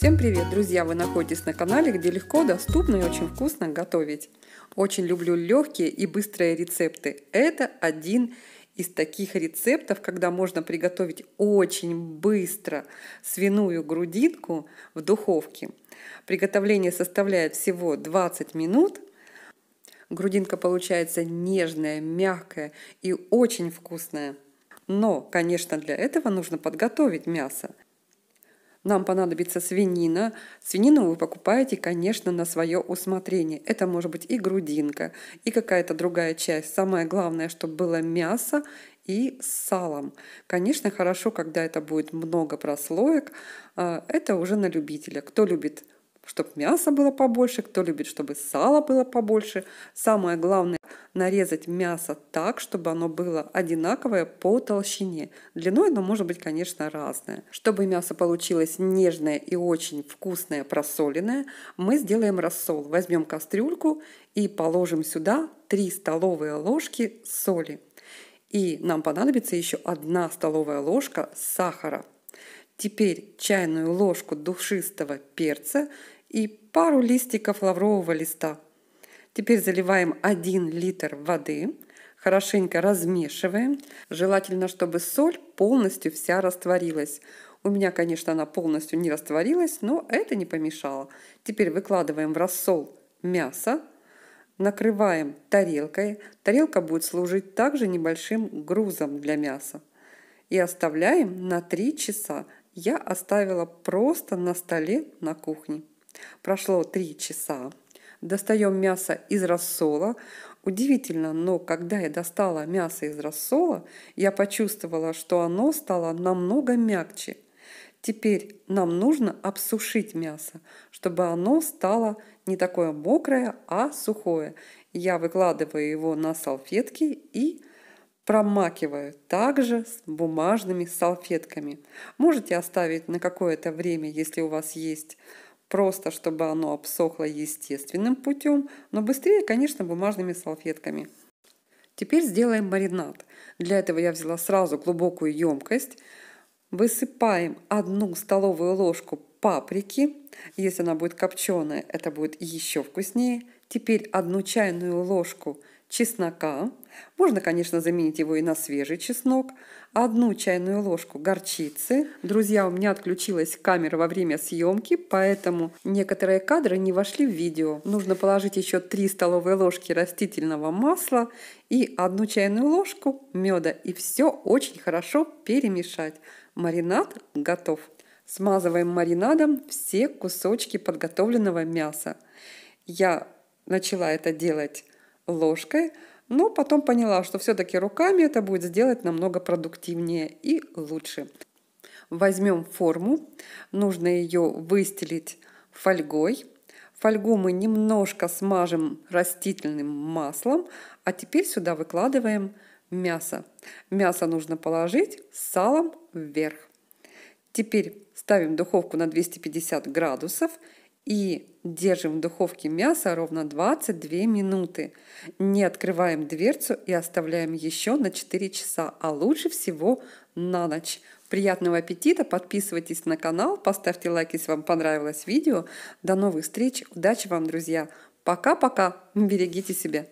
Всем привет, друзья! Вы находитесь на канале, где легко, доступно и очень вкусно готовить. Очень люблю легкие и быстрые рецепты. Это один из таких рецептов, когда можно приготовить очень быстро свиную грудинку в духовке. Приготовление составляет всего 20 минут. Грудинка получается нежная, мягкая и очень вкусная. Но, конечно, для этого нужно подготовить мясо нам понадобится свинина. Свинину вы покупаете, конечно, на свое усмотрение. Это может быть и грудинка, и какая-то другая часть. Самое главное, чтобы было мясо и с салом. Конечно, хорошо, когда это будет много прослоек. А, это уже на любителя. Кто любит чтобы мясо было побольше, кто любит, чтобы сало было побольше. Самое главное – нарезать мясо так, чтобы оно было одинаковое по толщине. Длиной оно может быть, конечно, разное. Чтобы мясо получилось нежное и очень вкусное, просоленное, мы сделаем рассол. Возьмем кастрюльку и положим сюда 3 столовые ложки соли. И нам понадобится еще 1 столовая ложка сахара – Теперь чайную ложку душистого перца и пару листиков лаврового листа. Теперь заливаем 1 литр воды, хорошенько размешиваем. Желательно, чтобы соль полностью вся растворилась. У меня, конечно, она полностью не растворилась, но это не помешало. Теперь выкладываем в рассол мясо, накрываем тарелкой. Тарелка будет служить также небольшим грузом для мяса. И оставляем на 3 часа я оставила просто на столе на кухне. Прошло три часа. Достаем мясо из рассола. Удивительно, но когда я достала мясо из рассола, я почувствовала, что оно стало намного мягче. Теперь нам нужно обсушить мясо, чтобы оно стало не такое мокрое, а сухое. Я выкладываю его на салфетки и промакиваю также с бумажными салфетками. Можете оставить на какое-то время, если у вас есть просто чтобы оно обсохло естественным путем, но быстрее, конечно, бумажными салфетками. Теперь сделаем маринад. Для этого я взяла сразу глубокую емкость. Высыпаем одну столовую ложку паприки. Если она будет копченая, это будет еще вкуснее. Теперь одну чайную ложку чеснока. Можно, конечно, заменить его и на свежий чеснок. Одну чайную ложку горчицы. Друзья, у меня отключилась камера во время съемки, поэтому некоторые кадры не вошли в видео. Нужно положить еще 3 столовые ложки растительного масла и одну чайную ложку меда. И все очень хорошо перемешать. Маринад готов. Смазываем маринадом все кусочки подготовленного мяса. Я начала это делать ложкой, но потом поняла, что все-таки руками это будет сделать намного продуктивнее и лучше. Возьмем форму, нужно ее выстелить фольгой. Фольгу мы немножко смажем растительным маслом, а теперь сюда выкладываем мясо. Мясо нужно положить салом вверх. Теперь ставим духовку на 250 градусов и держим в духовке мясо ровно 22 минуты. Не открываем дверцу и оставляем еще на 4 часа, а лучше всего на ночь. Приятного аппетита, подписывайтесь на канал, поставьте лайк, если вам понравилось видео. До новых встреч, удачи вам, друзья! Пока-пока, берегите себя!